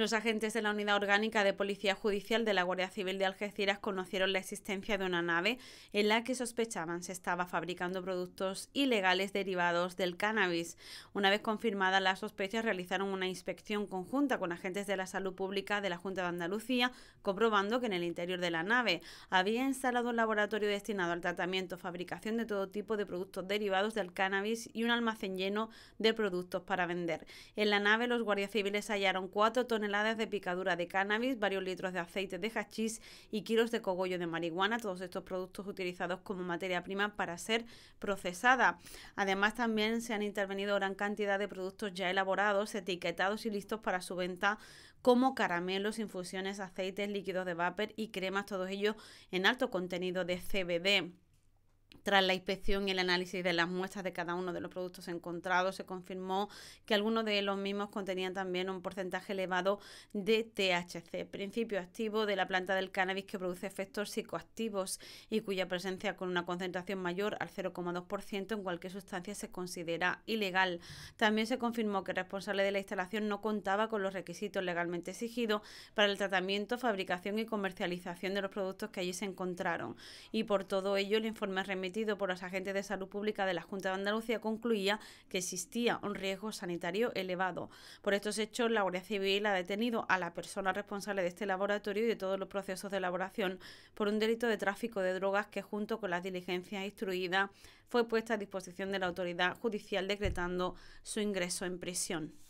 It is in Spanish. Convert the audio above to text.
Los agentes de la Unidad Orgánica de Policía Judicial de la Guardia Civil de Algeciras conocieron la existencia de una nave en la que sospechaban se estaba fabricando productos ilegales derivados del cannabis. Una vez confirmadas las sospechas, realizaron una inspección conjunta con agentes de la Salud Pública de la Junta de Andalucía, comprobando que en el interior de la nave había instalado un laboratorio destinado al tratamiento, fabricación de todo tipo de productos derivados del cannabis y un almacén lleno de productos para vender. En la nave los guardias civiles hallaron cuatro toneladas de picadura de cannabis, varios litros de aceite de hachís y kilos de cogollo de marihuana, todos estos productos utilizados como materia prima para ser procesada. Además, también se han intervenido gran cantidad de productos ya elaborados, etiquetados y listos para su venta, como caramelos, infusiones, aceites, líquidos de vapor y cremas, todos ellos en alto contenido de CBD. Tras la inspección y el análisis de las muestras de cada uno de los productos encontrados, se confirmó que algunos de los mismos contenían también un porcentaje elevado de THC, principio activo de la planta del cannabis que produce efectos psicoactivos y cuya presencia con una concentración mayor al 0,2% en cualquier sustancia se considera ilegal. También se confirmó que el responsable de la instalación no contaba con los requisitos legalmente exigidos para el tratamiento, fabricación y comercialización de los productos que allí se encontraron. Y por todo ello, el informe emitido por los agentes de salud pública de la Junta de Andalucía concluía que existía un riesgo sanitario elevado. Por estos hechos, la Guardia Civil ha detenido a la persona responsable de este laboratorio y de todos los procesos de elaboración por un delito de tráfico de drogas que, junto con las diligencias instruidas, fue puesta a disposición de la autoridad judicial decretando su ingreso en prisión.